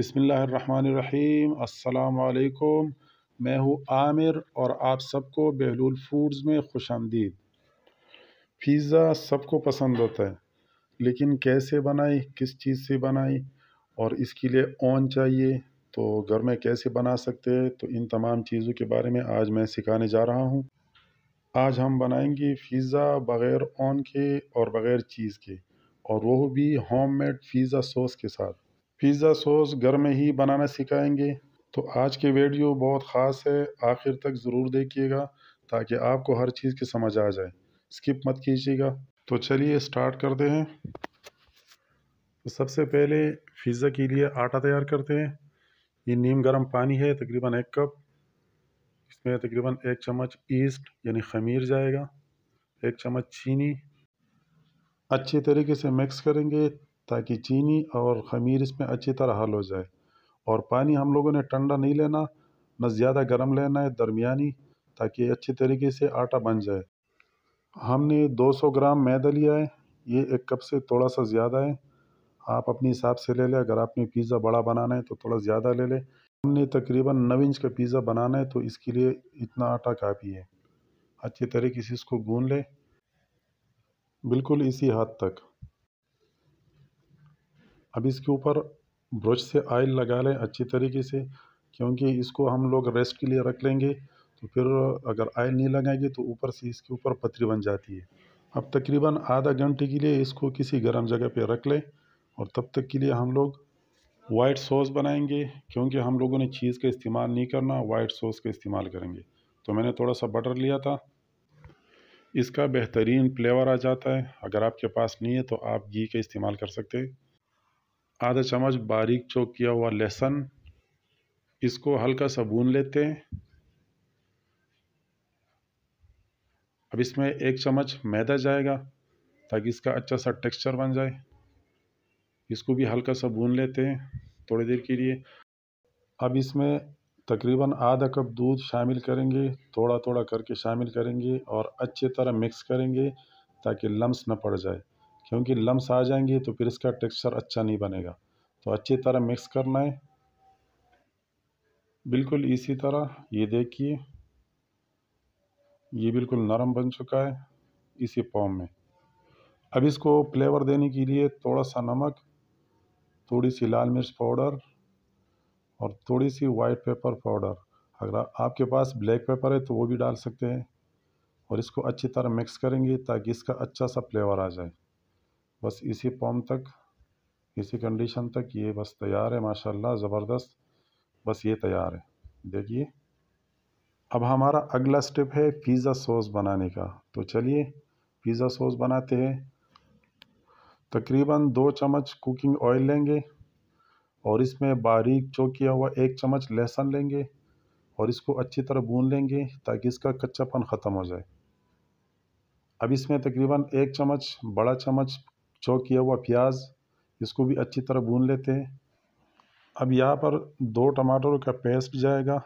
बसमीम् अल्लाम मैं हूँ आमिर और आप सबको बहलूल फूड्स में खुश आमदीद पिज़्ज़ा सबको पसंद होता है लेकिन कैसे बनाई किस चीज़ से बनाई और इसके लिए ऑन चाहिए तो घर में कैसे बना सकते हैं तो इन तमाम चीज़ों के बारे में आज मैं सिखाने जा रहा हूँ आज हम बनाएंगे पिज़्ज़ा बग़ैर ऑन के और बग़ैर चीज़ के और वो भी होममेड पिज़्ज़ा सॉस के साथ पिज़्ज़ा सॉस घर में ही बनाना सिखाएंगे तो आज की वीडियो बहुत ख़ास है आखिर तक ज़रूर देखिएगा ताकि आपको हर चीज़ की समझ आ जाए स्किप मत कीजिएगा तो चलिए स्टार्ट करते हैं तो सबसे पहले पिज़्ज़ा के लिए आटा तैयार करते हैं ये नीम गर्म पानी है तकरीबन एक कप इसमें तकरीबन एक चम्मच ईस्ट यानी खमीर जाएगा एक चम्मच चीनी अच्छे तरीके से मिक्स करेंगे ताकि चीनी और ख़मीर इसमें अच्छी तरह हल हो जाए और पानी हम लोगों ने ठंडा नहीं लेना न ज़्यादा गर्म लेना है दरमियानी ताकि अच्छी तरीके से आटा बन जाए हमने 200 ग्राम मैदा लिया है ये एक कप से थोड़ा सा ज़्यादा है आप अपने हिसाब से ले लें अगर आपने पिज़्ज़ा बड़ा बनाना है तो थोड़ा ज़्यादा ले लें हमने तकरीबन नौ इंच का पिज़्ज़ा बनाना है तो इसके लिए इतना आटा काफ़ी है अच्छी तरीके से इसको गून लें बिल्कुल इसी हद तक अब इसके ऊपर ब्रश से आयल लगा लें अच्छी तरीके से क्योंकि इसको हम लोग रेस्ट के लिए रख लेंगे तो फिर अगर आयल नहीं लगाएंगे तो ऊपर से इसके ऊपर पथरी बन जाती है अब तकरीबन आधा घंटे के लिए इसको किसी गर्म जगह पर रख लें और तब तक के लिए हम लोग वाइट सॉस बनाएंगे क्योंकि हम लोगों ने चीज़ का इस्तेमाल नहीं करना वाइट सॉस का इस्तेमाल करेंगे तो मैंने थोड़ा सा बटर लिया था इसका बेहतरीन फ्लेवर आ जाता है अगर आपके पास नहीं है तो आप घी का इस्तेमाल कर सकते हैं आधा चम्मच बारीक चौक किया हुआ लहसुन इसको हल्का सा भून लेते हैं अब इसमें एक चम्मच मैदा जाएगा ताकि इसका अच्छा सा टेक्सचर बन जाए इसको भी हल्का सा भून लेते हैं थोड़ी देर के लिए अब इसमें तकरीबन आधा कप दूध शामिल करेंगे थोड़ा थोड़ा करके शामिल करेंगे और अच्छे तरह मिक्स करेंगे ताकि लम्स न पड़ जाए क्योंकि लम्स आ जाएंगे तो फिर इसका टेक्सचर अच्छा नहीं बनेगा तो अच्छी तरह मिक्स करना है बिल्कुल इसी तरह ये देखिए ये बिल्कुल नरम बन चुका है इसी फॉर्म में अब इसको फ्लेवर देने के लिए थोड़ा सा नमक थोड़ी सी लाल मिर्च पाउडर और थोड़ी सी वाइट पेपर पाउडर अगर आपके पास ब्लैक पेपर है तो वो भी डाल सकते हैं और इसको अच्छी तरह मिक्स करेंगे ताकि इसका अच्छा सा फ्लेवर आ जाए बस इसी फॉर्म तक इसी कंडीशन तक ये बस तैयार है माशाल्लाह ज़बरदस्त बस ये तैयार है देखिए अब हमारा अगला स्टेप है पिज़्ज़ा सॉस बनाने का तो चलिए पिज़्ज़ा सॉस बनाते हैं तकरीबन दो चम्मच कुकिंग ऑयल लेंगे और इसमें बारीक चो किया हुआ एक चम्मच लहसुन लेंगे और इसको अच्छी तरह भून लेंगे ताकि इसका कच्चापन ख़त्म हो जाए अब इसमें तकरीबन एक चम्मच बड़ा चम्मच चौक किया हुआ प्याज इसको भी अच्छी तरह भून लेते हैं अब यहाँ पर दो टमाटरों का पेस्ट जाएगा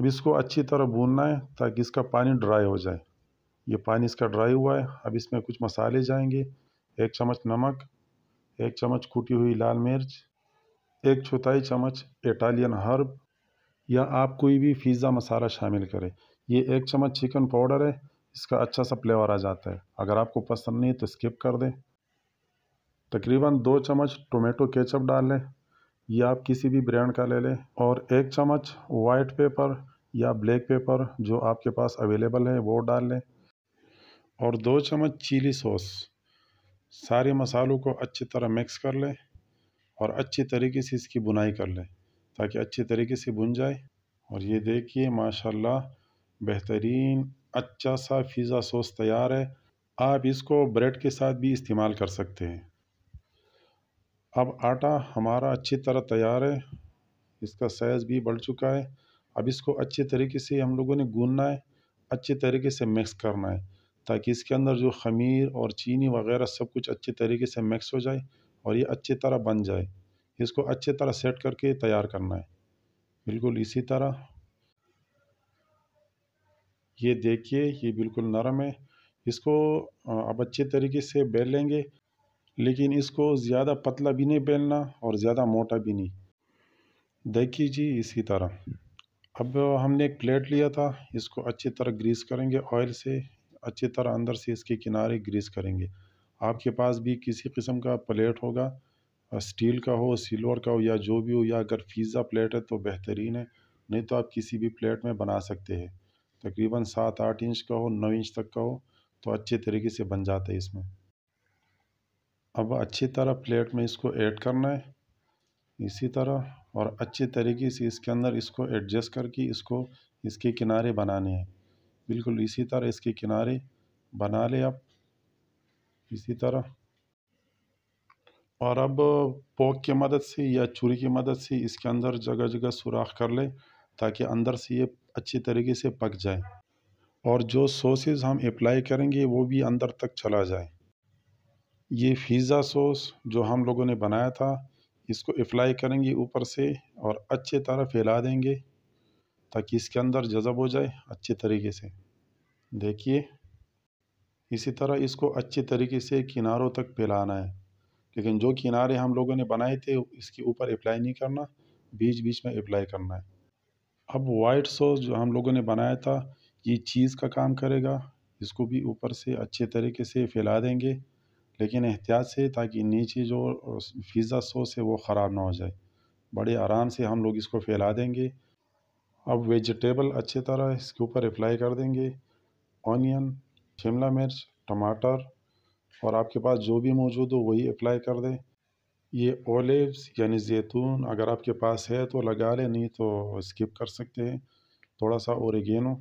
अब इसको अच्छी तरह भूनना है ताकि इसका पानी ड्राई हो जाए ये पानी इसका ड्राई हुआ है अब इसमें कुछ मसाले जाएंगे एक चम्मच नमक एक चम्मच कूटी हुई लाल मिर्च एक चौथाई चम्मच इटालियन हर्ब या आप कोई भी फिज़ा मसाला शामिल करें ये एक चम्मच चिकन पाउडर है इसका अच्छा सा फ्लेवर आ जाता है अगर आपको पसंद नहीं तो स्किप कर दें तकरीबन दो चम्मच टोमेटो केचप डाल लें या आप किसी भी ब्रांड का ले लें और एक चम्मच वाइट पेपर या ब्लैक पेपर जो आपके पास अवेलेबल है वो डाल लें और दो चम्मच चिली सॉस सारे मसालों को अच्छी तरह मिक्स कर लें और अच्छी तरीके से इसकी बुनाई कर लें ताकि अच्छी तरीके से बुन जाए और ये देखिए माशाल्लाह बेहतरीन अच्छा सा फ़िज़ा सॉस तैयार है आप इसको ब्रेड के साथ भी इस्तेमाल कर सकते हैं अब आटा हमारा अच्छी तरह तैयार है इसका साइज़ भी बढ़ चुका है अब इसको अच्छे तरीके से हम लोगों ने गूनना है अच्छे तरीके से मिक्स करना है ताकि इसके अंदर जो खमीर और चीनी वगैरह सब कुछ अच्छे तरीके से मिक्स हो जाए और ये अच्छी तरह बन जाए इसको अच्छे तरह सेट करके तैयार करना है बिल्कुल इसी तरह ये देखिए ये बिल्कुल नरम है इसको आप अच्छे तरीके से बेल लेंगे लेकिन इसको ज़्यादा पतला भी नहीं बेलना और ज़्यादा मोटा भी नहीं देखिए जी इसी तरह अब हमने एक प्लेट लिया था इसको अच्छी तरह ग्रीस करेंगे ऑयल से अच्छी तरह अंदर से इसके किनारे ग्रीस करेंगे आपके पास भी किसी किस्म का प्लेट होगा स्टील का हो सिल्वर का हो या जो भी हो या अगर पिज़्ज़ा प्लेट है तो बेहतरीन है नहीं तो आप किसी भी प्लेट में बना सकते हैं तकरीबन सात आठ इंच का हो नौ इंच तक का हो तो अच्छे तरीके से बन जाता है इसमें अब अच्छी तरह प्लेट में इसको ऐड करना है इसी तरह और अच्छे तरीके से इसके अंदर इसको एडजस्ट करके इसको इसके किनारे बनाने हैं बिल्कुल इसी तरह इसके किनारे बना ले आप इसी तरह और अब पोक की मदद से या छुरी की मदद से इसके अंदर जगह जगह सुराख कर ले ताकि अंदर से ये अच्छी तरीके से पक जाए और जो सॉसेस हम अप्लाई करेंगे वो भी अंदर तक चला जाए ये फिज़ा सॉस जो हम लोगों ने बनाया था इसको अप्लाई करेंगे ऊपर से और अच्छे तरह फैला देंगे ताकि इसके अंदर जज़ब हो जाए अच्छे तरीके से देखिए इसी तरह इसको अच्छे तरीके से किनारों तक फैलाना है लेकिन जो किनारे हम लोगों ने बनाए थे इसके ऊपर अप्लाई नहीं करना बीच बीच में अप्लाई करना है अब वाइट सॉस जो हम लोगों ने बनाया था ये चीज़ का काम करेगा इसको भी ऊपर से अच्छे तरीके से फैला देंगे लेकिन एहतियात से ताकि नीचे जो फिज़ा सॉस है वो ख़राब ना हो जाए बड़े आराम से हम लोग इसको फैला देंगे अब वेजिटेबल अच्छे तरह इसके ऊपर अप्लाई कर देंगे ऑनियन शिमला मिर्च टमाटर और आपके पास जो भी मौजूद हो वही अप्लाई कर दें ये ओलिव्स यानी जैतून अगर आपके पास है तो लगा लें नहीं तो स्किप कर सकते हैं थोड़ा सा ओरिगेनो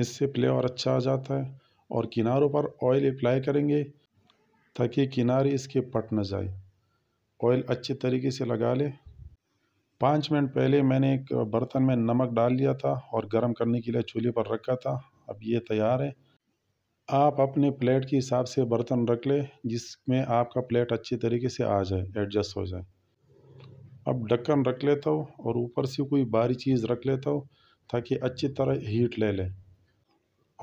इससे फ्लेवर अच्छा आ जाता है और किनारों पर ऑयल अप्लाई करेंगे ताकि किनारे इसके पट न जाए ऑयल अच्छे तरीके से लगा लें पाँच मिनट पहले मैंने एक बर्तन में नमक डाल लिया था और गर्म करने के लिए चूल्हे पर रखा था अब ये तैयार है आप अपने प्लेट के हिसाब से बर्तन रख ले जिसमें आपका प्लेट अच्छे तरीके से आ जाए एडजस्ट हो जाए अब ढक्कन रख लेता हो और ऊपर से कोई बारी चीज़ रख लेता हो ताकि अच्छी तरह हीट ले ले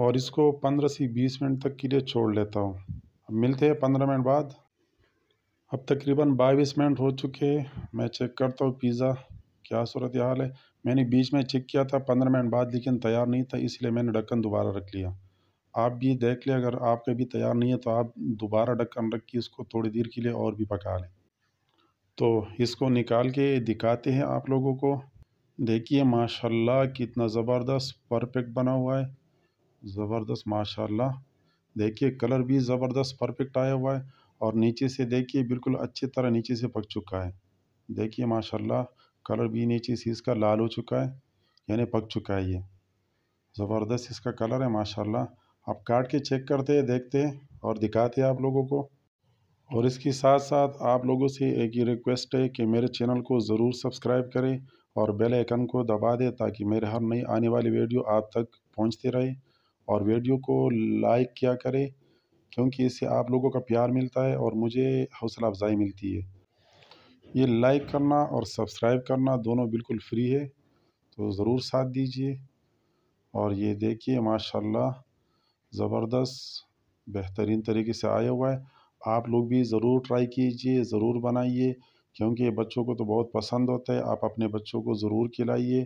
और इसको पंद्रह से बीस मिनट तक के लिए छोड़ लेता हूँ अब मिलते हैं पंद्रह मिनट बाद अब तकरीबन बाईस मिनट हो चुके हैं मैं चेक करता हूँ पिज़्ज़ा क्या सूरत हाल है मैंने बीच में चेक किया था पंद्रह मिनट बाद लेकिन तैयार नहीं था इसलिए मैंने ढक्कन दोबारा रख लिया आप भी देख लें अगर आपके भी तैयार नहीं है तो आप दोबारा ढक्कन रख के इसको थोड़ी देर के लिए और भी पका लें तो इसको निकाल के दिखाते हैं आप लोगों को देखिए माशाल्लाह कितना ज़बरदस्त परफेक्ट बना हुआ है ज़बरदस्त माशाल्लाह देखिए कलर भी ज़बरदस्त परफेक्ट आया हुआ है और नीचे से देखिए बिल्कुल अच्छी तरह नीचे से पक चुका है देखिए माशाल्लाह कलर भी नीचे से इसका लाल हो चुका है यानी पक चुका है ये ज़बरदस्त इसका कलर है माशाल्लाह आप काट के चेक करते देखते और दिखाते आप लोगों को और इसके साथ साथ आप लोगों से एक ही रिक्वेस्ट है कि मेरे चैनल को ज़रूर सब्सक्राइब करें और बेल आइकन को दबा दें ताकि मेरे हर नई आने वाली वीडियो आप तक पहुंचते रहे और वीडियो को लाइक किया करें क्योंकि इससे आप लोगों का प्यार मिलता है और मुझे हौसला अफजाई मिलती है ये लाइक करना और सब्सक्राइब करना दोनों बिल्कुल फ्री है तो ज़रूर साथ दीजिए और ये देखिए माशाल्लाह ज़बरदस्त बेहतरीन तरीके से आया हुआ है आप लोग भी ज़रूर ट्राई कीजिए ज़रूर बनाइए क्योंकि बच्चों को तो बहुत पसंद होता है आप अपने बच्चों को ज़रूर खिलाइए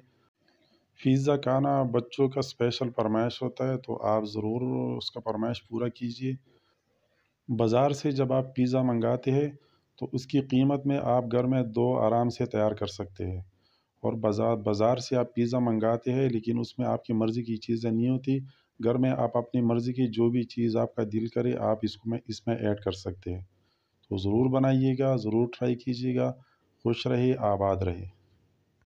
पिज़्ज़ा खाना बच्चों का स्पेशल फरमाइश होता है तो आप ज़रूर उसका फरमाइश पूरा कीजिए बाज़ार से जब आप पिज़्ज़ा मंगाते हैं तो उसकी कीमत में आप घर में दो आराम से तैयार कर सकते हैं और बाज़ार बाज़ार से आप पिज़्ज़ा मंगाते हैं लेकिन उसमें आपकी मर्ज़ी की चीज़ें नहीं होती घर में आप अपनी मर्ज़ी की जो भी चीज़ आपका दिल करे आप इसको में इसमें ऐड कर सकते हैं तो ज़रूर बनाइएगा ज़रूर ट्राई कीजिएगा खुश रहे आबाद रहे